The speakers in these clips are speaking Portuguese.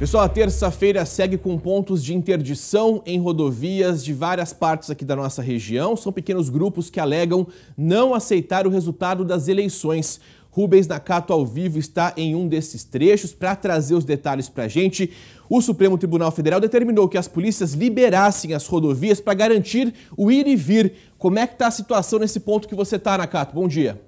Pessoal, a terça-feira segue com pontos de interdição em rodovias de várias partes aqui da nossa região. São pequenos grupos que alegam não aceitar o resultado das eleições. Rubens Nakato ao vivo está em um desses trechos para trazer os detalhes para a gente. O Supremo Tribunal Federal determinou que as polícias liberassem as rodovias para garantir o ir e vir. Como é que está a situação nesse ponto que você está, Nakato? Bom dia.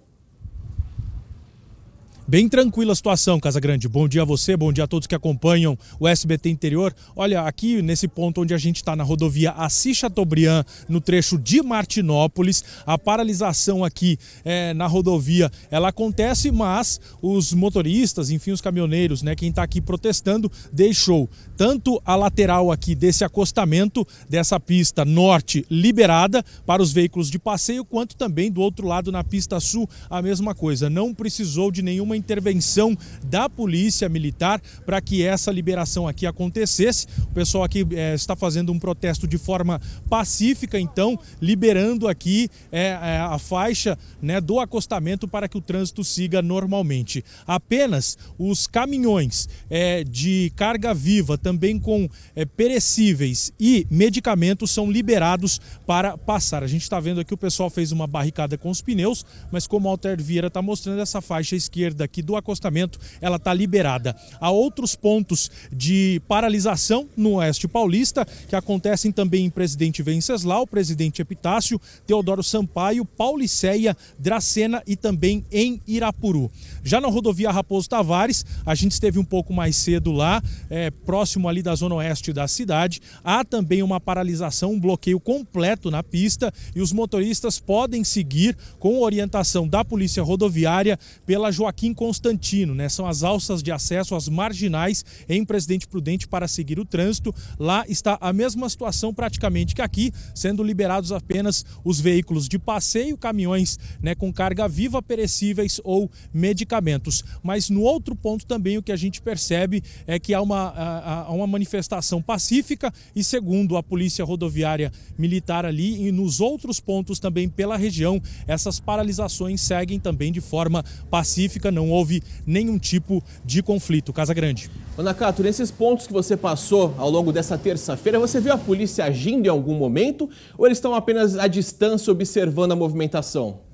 Bem tranquila a situação, Casa Grande. Bom dia a você, bom dia a todos que acompanham o SBT Interior. Olha, aqui nesse ponto onde a gente está na rodovia Assis Chateaubriand, no trecho de Martinópolis, a paralisação aqui é, na rodovia, ela acontece, mas os motoristas, enfim, os caminhoneiros, né, quem está aqui protestando, deixou tanto a lateral aqui desse acostamento, dessa pista norte liberada para os veículos de passeio, quanto também do outro lado na pista sul, a mesma coisa. Não precisou de nenhuma intervenção da polícia militar para que essa liberação aqui acontecesse. O pessoal aqui é, está fazendo um protesto de forma pacífica, então, liberando aqui é, a faixa né, do acostamento para que o trânsito siga normalmente. Apenas os caminhões é, de carga viva, também com perecíveis e medicamentos, são liberados para passar. A gente está vendo aqui o pessoal fez uma barricada com os pneus, mas como o Alter Vieira está mostrando, essa faixa esquerda aqui aqui do acostamento, ela está liberada. Há outros pontos de paralisação no Oeste Paulista, que acontecem também em Presidente Venceslau, Presidente Epitácio, Teodoro Sampaio, Pauliceia, Dracena e também em Irapuru. Já na rodovia Raposo Tavares, a gente esteve um pouco mais cedo lá, é, próximo ali da zona oeste da cidade. Há também uma paralisação, um bloqueio completo na pista e os motoristas podem seguir com orientação da Polícia Rodoviária pela Joaquim Constantino, né? São as alças de acesso as marginais em Presidente Prudente para seguir o trânsito. Lá está a mesma situação praticamente que aqui, sendo liberados apenas os veículos de passeio, caminhões né, com carga viva, perecíveis ou medicamentos. Mas no outro ponto também o que a gente percebe é que há uma, há uma manifestação pacífica e segundo a Polícia Rodoviária Militar ali e nos outros pontos também pela região, essas paralisações seguem também de forma pacífica, não não houve nenhum tipo de conflito. Casa Grande. Anacato, nesses pontos que você passou ao longo dessa terça-feira, você viu a polícia agindo em algum momento ou eles estão apenas à distância observando a movimentação?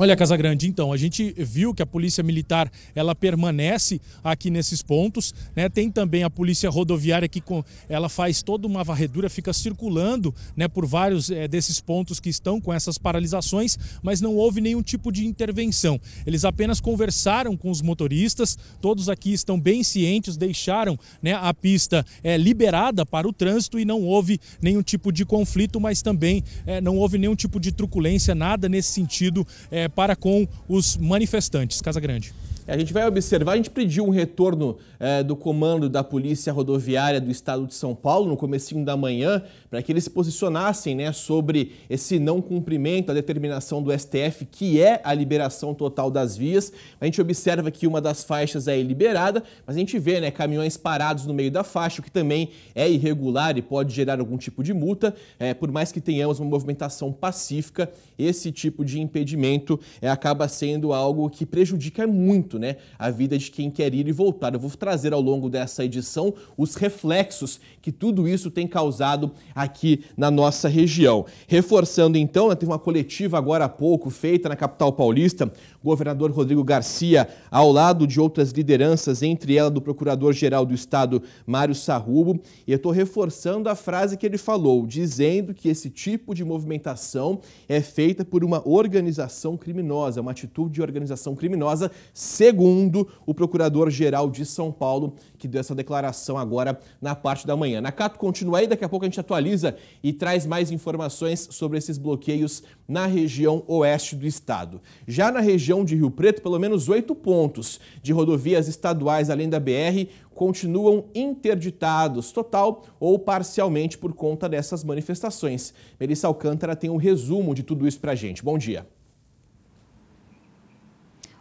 Olha, Casa Grande então, a gente viu que a Polícia Militar, ela permanece aqui nesses pontos, né? Tem também a Polícia Rodoviária que com, ela faz toda uma varredura, fica circulando, né, por vários é, desses pontos que estão com essas paralisações, mas não houve nenhum tipo de intervenção. Eles apenas conversaram com os motoristas, todos aqui estão bem cientes, deixaram, né, a pista é, liberada para o trânsito e não houve nenhum tipo de conflito, mas também é, não houve nenhum tipo de truculência, nada nesse sentido é, é para com os manifestantes. Casa Grande. A gente vai observar, a gente pediu um retorno eh, do comando da Polícia Rodoviária do Estado de São Paulo no comecinho da manhã, para que eles se posicionassem né, sobre esse não cumprimento à determinação do STF, que é a liberação total das vias. A gente observa que uma das faixas é liberada, mas a gente vê né, caminhões parados no meio da faixa, o que também é irregular e pode gerar algum tipo de multa. Eh, por mais que tenhamos uma movimentação pacífica, esse tipo de impedimento é acaba sendo algo que prejudica muito né? A vida de quem quer ir e voltar. Eu vou trazer ao longo dessa edição os reflexos que tudo isso tem causado aqui na nossa região. Reforçando então, né, teve uma coletiva agora há pouco feita na capital paulista, governador Rodrigo Garcia, ao lado de outras lideranças, entre elas do procurador-geral do Estado, Mário Sarrubo, e eu estou reforçando a frase que ele falou, dizendo que esse tipo de movimentação é feita por uma organização criminosa, uma atitude de organização criminosa, se segundo o procurador-geral de São Paulo, que deu essa declaração agora na parte da manhã. Cato continua aí, daqui a pouco a gente atualiza e traz mais informações sobre esses bloqueios na região oeste do estado. Já na região de Rio Preto, pelo menos oito pontos de rodovias estaduais além da BR continuam interditados, total ou parcialmente, por conta dessas manifestações. Melissa Alcântara tem um resumo de tudo isso a gente. Bom dia.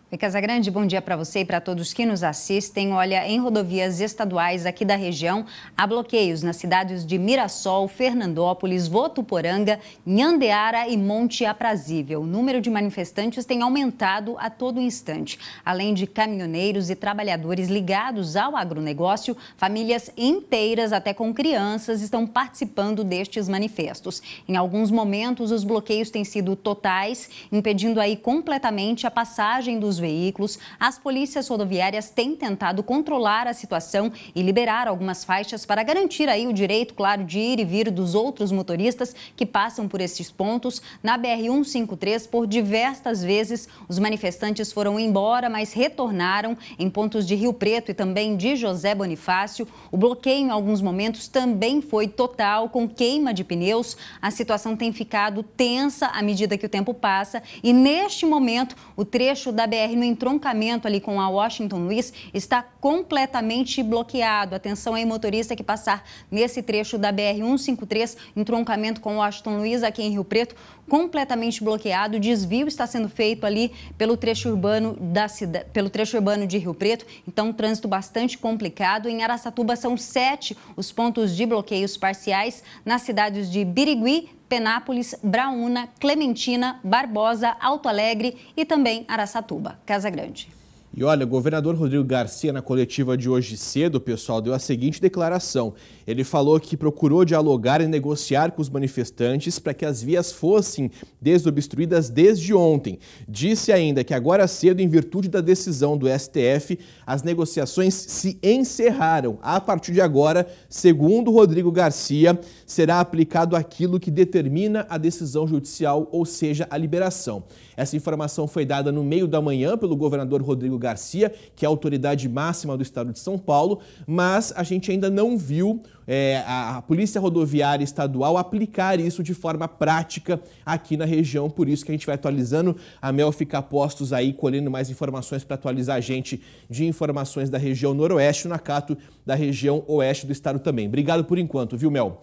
Oi, Casagrande, bom dia para você e para todos que nos assistem. Olha, em rodovias estaduais aqui da região, há bloqueios nas cidades de Mirassol, Fernandópolis, Votuporanga, Nhandeara e Monte Aprazível. O número de manifestantes tem aumentado a todo instante. Além de caminhoneiros e trabalhadores ligados ao agronegócio, famílias inteiras, até com crianças, estão participando destes manifestos. Em alguns momentos, os bloqueios têm sido totais, impedindo aí completamente a passagem dos dos veículos, as polícias rodoviárias têm tentado controlar a situação e liberar algumas faixas para garantir aí o direito, claro, de ir e vir dos outros motoristas que passam por esses pontos. Na BR-153, por diversas vezes, os manifestantes foram embora, mas retornaram em pontos de Rio Preto e também de José Bonifácio. O bloqueio, em alguns momentos, também foi total, com queima de pneus. A situação tem ficado tensa à medida que o tempo passa e, neste momento, o trecho da BR BR, no entroncamento ali com a Washington Luiz, está completamente bloqueado. Atenção aí, motorista que passar nesse trecho da BR-153, entroncamento com Washington Luiz, aqui em Rio Preto, completamente bloqueado. O desvio está sendo feito ali pelo trecho urbano, da, pelo trecho urbano de Rio Preto, então trânsito bastante complicado. Em Araçatuba são sete os pontos de bloqueios parciais nas cidades de Birigui, Penápolis, Braúna, Clementina, Barbosa, Alto Alegre e também Araçatuba, Casa Grande. E olha, o governador Rodrigo Garcia, na coletiva de hoje cedo, pessoal, deu a seguinte declaração. Ele falou que procurou dialogar e negociar com os manifestantes para que as vias fossem desobstruídas desde ontem. Disse ainda que agora cedo, em virtude da decisão do STF, as negociações se encerraram. A partir de agora, segundo Rodrigo Garcia, será aplicado aquilo que determina a decisão judicial, ou seja, a liberação. Essa informação foi dada no meio da manhã pelo governador Rodrigo Garcia Garcia, que é a autoridade máxima do estado de São Paulo, mas a gente ainda não viu é, a, Polícia Rodoviária Estadual aplicar isso de forma prática aqui na região. Por isso que a gente vai atualizando. A Mel fica a postos aí, colhendo mais informações para atualizar a gente de informações da região noroeste, o Nacato da região oeste do estado também. Obrigado por enquanto, viu, Mel?